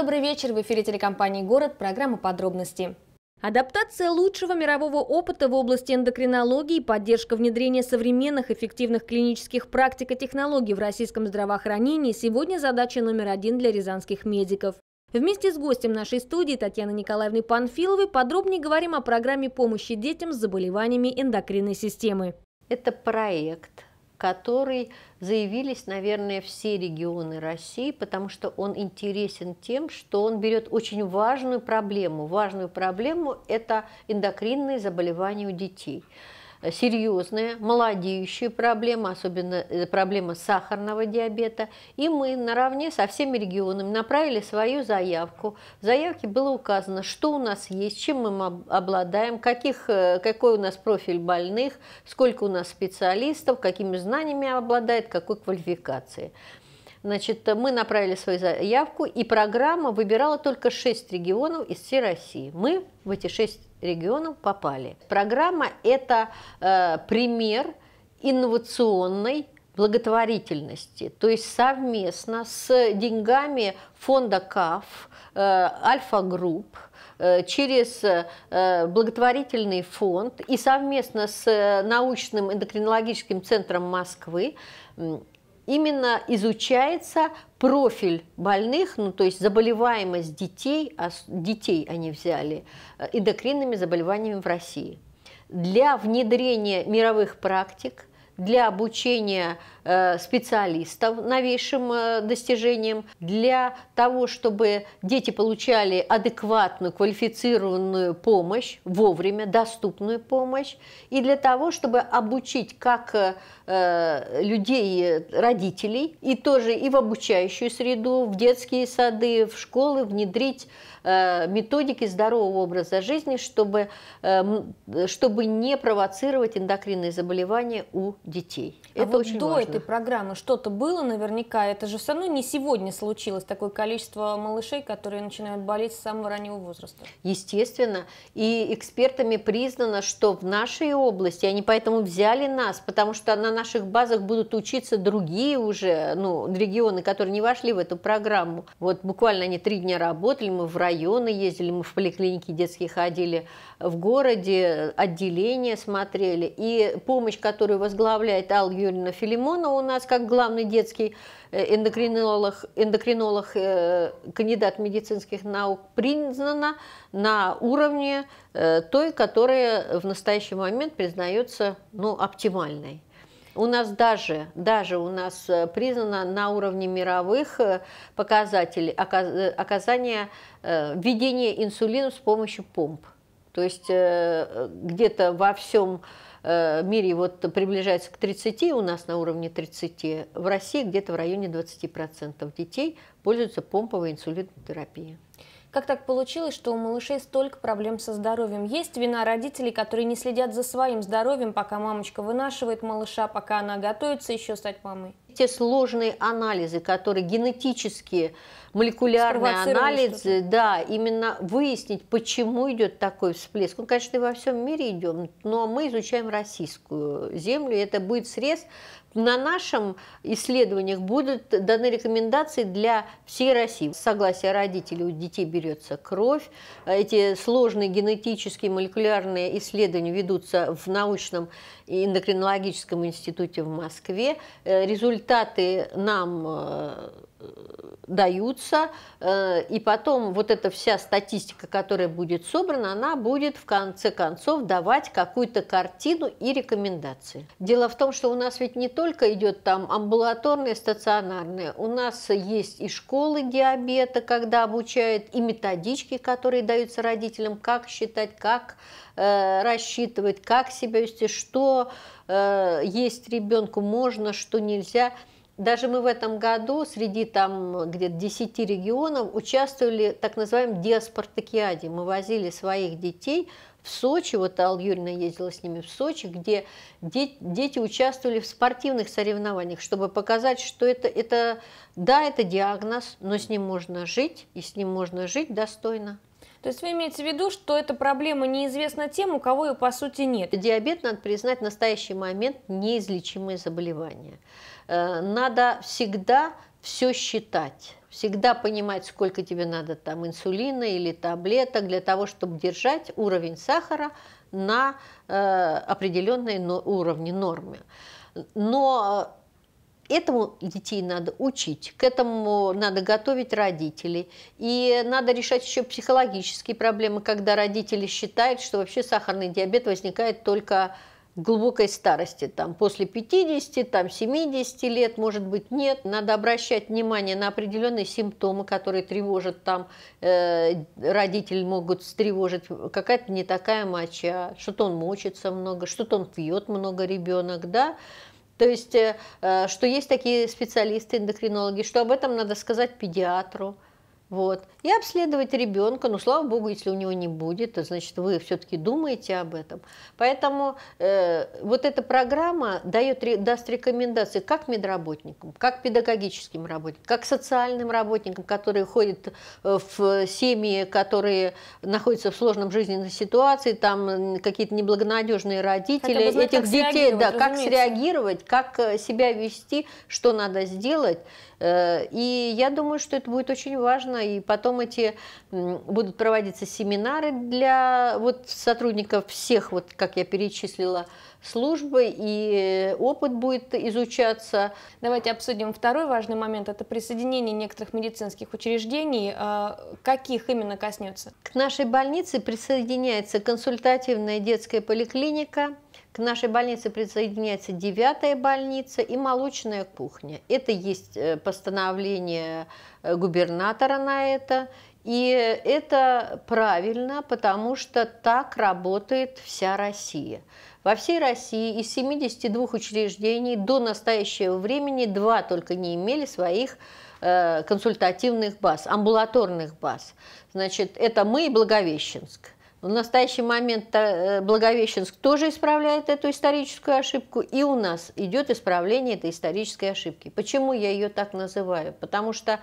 добрый вечер. В эфире телекомпании «Город» программа «Подробности». Адаптация лучшего мирового опыта в области эндокринологии и поддержка внедрения современных эффективных клинических практик и технологий в российском здравоохранении сегодня задача номер один для рязанских медиков. Вместе с гостем нашей студии Татьяной Николаевной Панфиловой подробнее говорим о программе помощи детям с заболеваниями эндокринной системы. Это проект который заявились, наверное, все регионы России, потому что он интересен тем, что он берет очень важную проблему. Важную проблему – это эндокринные заболевания у детей серьезная, молодеющая проблема, особенно э, проблема сахарного диабета. И мы наравне со всеми регионами направили свою заявку. В заявке было указано, что у нас есть, чем мы обладаем, каких, э, какой у нас профиль больных, сколько у нас специалистов, какими знаниями обладает, какой квалификации. Значит, мы направили свою заявку, и программа выбирала только 6 регионов из всей России. Мы в эти 6 регионам попали. Программа – это э, пример инновационной благотворительности, то есть совместно с деньгами фонда КАФ, э, Альфа-групп, э, через э, благотворительный фонд и совместно с э, научным эндокринологическим центром Москвы именно изучается профиль больных, ну то есть заболеваемость детей, а детей они взяли, э, эндокринными заболеваниями в России. Для внедрения мировых практик, для обучения Э, специалистов новейшим э, достижением, для того, чтобы дети получали адекватную, квалифицированную помощь, вовремя доступную помощь, и для того, чтобы обучить как э, людей, родителей, и тоже и в обучающую среду, в детские сады, в школы внедрить методики здорового образа жизни, чтобы, чтобы не провоцировать эндокринные заболевания у детей. А Это вот очень до важно этой программы что-то было наверняка. Это же все равно не сегодня случилось такое количество малышей, которые начинают болеть с самого раннего возраста. Естественно. И экспертами признано, что в нашей области, они поэтому взяли нас, потому что на наших базах будут учиться другие уже ну, регионы, которые не вошли в эту программу. Вот буквально они три дня работали, мы в районы ездили, мы в поликлинике детские ходили, в городе отделения смотрели. И помощь, которую возглавляет Алла Юрьевна Филимон, Семенова у нас как главный детский э, эндокринолог, эндокринолог э, кандидат медицинских наук признана на уровне э, той, которая в настоящий момент признается ну, оптимальной. У нас даже, даже у нас признано на уровне мировых показателей оказание введения инсулина с помощью помп. То есть где-то во всем Э, в мире вот приближается к 30, у нас на уровне 30, в России где-то в районе 20% детей пользуются помповой инсулинотерапией. Как так получилось, что у малышей столько проблем со здоровьем? Есть вина родителей, которые не следят за своим здоровьем, пока мамочка вынашивает малыша, пока она готовится еще стать мамой? те сложные анализы, которые генетические, молекулярные анализы, да, именно выяснить, почему идет такой всплеск. Он, конечно, и во всем мире идет, но мы изучаем российскую землю, и это будет срез. На нашем исследованиях будут даны рекомендации для всей России. С согласия родителей у детей берется кровь. Эти сложные генетические молекулярные исследования ведутся в научном и эндокринологическом институте в Москве. Результаты результаты нам э, даются, э, и потом вот эта вся статистика, которая будет собрана, она будет в конце концов давать какую-то картину и рекомендации. Дело в том, что у нас ведь не только идет там амбулаторное, стационарное, у нас есть и школы диабета, когда обучают, и методички, которые даются родителям, как считать, как э, рассчитывать, как себя вести, что э, есть ребенку можно, что нельзя – даже мы в этом году среди там где-то 10 регионов участвовали так называемом диаспартакиаде. Мы возили своих детей в Сочи, вот Алла Юрьевна ездила с ними в Сочи, где дети участвовали в спортивных соревнованиях, чтобы показать, что это, это, да, это диагноз, но с ним можно жить, и с ним можно жить достойно. То есть вы имеете в виду, что эта проблема неизвестна тем, у кого ее по сути нет? Диабет, надо признать, в настоящий момент неизлечимое заболевание. Э, надо всегда все считать. Всегда понимать, сколько тебе надо там инсулина или таблеток для того, чтобы держать уровень сахара на э, определенной но, уровне нормы. Но э, Этому детей надо учить, к этому надо готовить родителей. И надо решать еще психологические проблемы, когда родители считают, что вообще сахарный диабет возникает только глубокой старости, там, после 50, там, 70 лет, может быть, нет. Надо обращать внимание на определенные симптомы, которые тревожат там, э, родители могут встревожить, какая-то не такая моча, что-то он мочится много, что-то он пьет много ребенок, да, то есть, э, э, что есть такие специалисты, эндокринологи, что об этом надо сказать педиатру, вот. И обследовать ребенка, ну, слава богу, если у него не будет, то, значит, вы все-таки думаете об этом. Поэтому э, вот эта программа дает, даст рекомендации как медработникам, как педагогическим работникам, как социальным работникам, которые ходят э, в семьи, которые находятся в сложном жизненной ситуации, там какие-то неблагонадежные родители, знать, этих детей, да, разумеется. как среагировать, как э, себя вести, что надо сделать. Э, и я думаю, что это будет очень важно нужно, и потом эти будут проводиться семинары для вот сотрудников всех, вот как я перечислила, службы, и э, опыт будет изучаться. Давайте обсудим второй важный момент, это присоединение некоторых медицинских учреждений. А, каких именно коснется? К нашей больнице присоединяется консультативная детская поликлиника, к нашей больнице присоединяется девятая больница и молочная кухня. Это есть э, постановление э, губернатора на это. И это правильно, потому что так работает вся Россия. Во всей России из 72 учреждений до настоящего времени два только не имели своих э, консультативных баз, амбулаторных баз. Значит, это мы и Благовещенск. В настоящий момент э, Благовещенск тоже исправляет эту историческую ошибку, и у нас идет исправление этой исторической ошибки. Почему я ее так называю? Потому что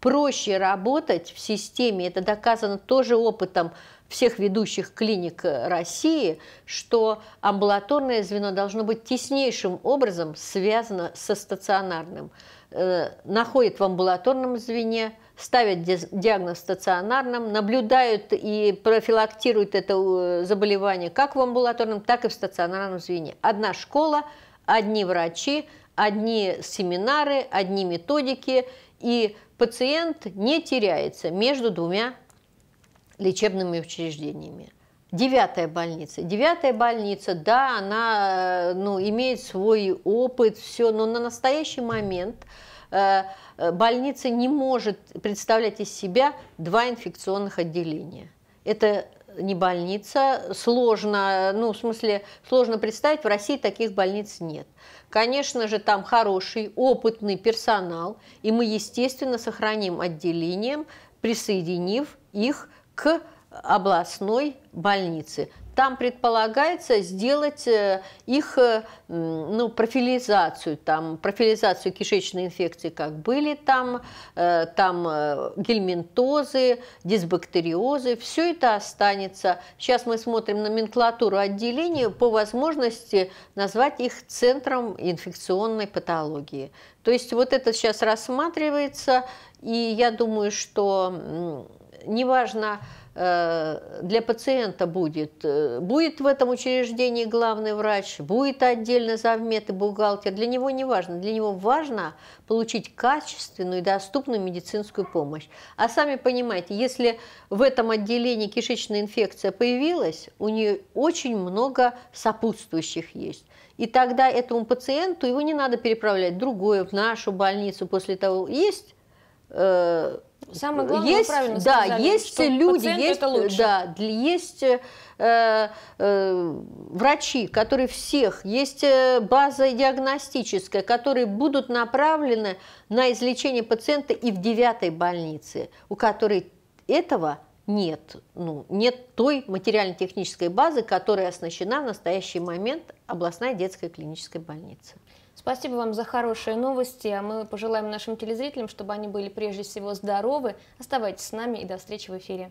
проще работать в системе, это доказано тоже опытом всех ведущих клиник э, России, что амбулаторное звено должно быть теснейшим образом связано со стационарным. Э, находят в амбулаторном звене, ставят диагноз стационарным, наблюдают и профилактируют это э, заболевание как в амбулаторном, так и в стационарном звене. Одна школа, одни врачи, одни семинары, одни методики, и пациент не теряется между двумя лечебными учреждениями. Девятая больница. Девятая больница, да, она э, ну, имеет свой опыт, все, но на настоящий момент э, э, больница не может представлять из себя два инфекционных отделения. Это не больница, сложно, ну, в смысле, сложно представить, в России таких больниц нет. Конечно же, там хороший, опытный персонал, и мы, естественно, сохраним отделением, присоединив их к к областной больнице. Там предполагается сделать э, их э, ну, профилизацию, там, профилизацию кишечной инфекции, как были там, э, там гельминтозы, дисбактериозы, все это останется. Сейчас мы смотрим номенклатуру отделения, по возможности назвать их центром инфекционной патологии. То есть вот это сейчас рассматривается, и я думаю, что неважно, э, для пациента будет, э, будет в этом учреждении главный врач, будет отдельно завмед и бухгалтер, для него не важно, для него важно получить качественную и доступную медицинскую помощь. А сами понимаете, если в этом отделении кишечная инфекция появилась, у нее очень много сопутствующих есть. И тогда этому пациенту его не надо переправлять в другую, в нашу больницу после того. Есть э, Самое э, главное, есть, правильно да, сказали, есть что люди, есть, это лучше. Да, есть э, э, врачи, которые всех, есть э, база диагностическая, которые будут направлены на излечение пациента и в девятой больнице, у которой этого нет, ну, нет той материально-технической базы, которая оснащена в настоящий момент областная детская клиническая больница. Спасибо вам за хорошие новости, а мы пожелаем нашим телезрителям, чтобы они были прежде всего здоровы. Оставайтесь с нами и до встречи в эфире.